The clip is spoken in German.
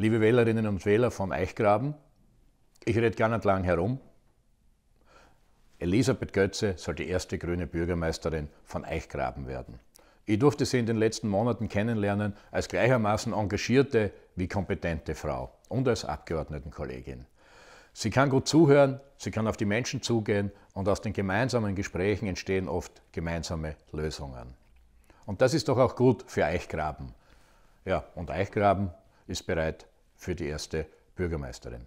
Liebe Wählerinnen und Wähler vom Eichgraben, ich rede gar nicht lang herum. Elisabeth Götze soll die erste grüne Bürgermeisterin von Eichgraben werden. Ich durfte sie in den letzten Monaten kennenlernen als gleichermaßen engagierte wie kompetente Frau und als Abgeordnetenkollegin. Sie kann gut zuhören, sie kann auf die Menschen zugehen und aus den gemeinsamen Gesprächen entstehen oft gemeinsame Lösungen. Und das ist doch auch gut für Eichgraben. Ja, und Eichgraben ist bereit für die erste Bürgermeisterin.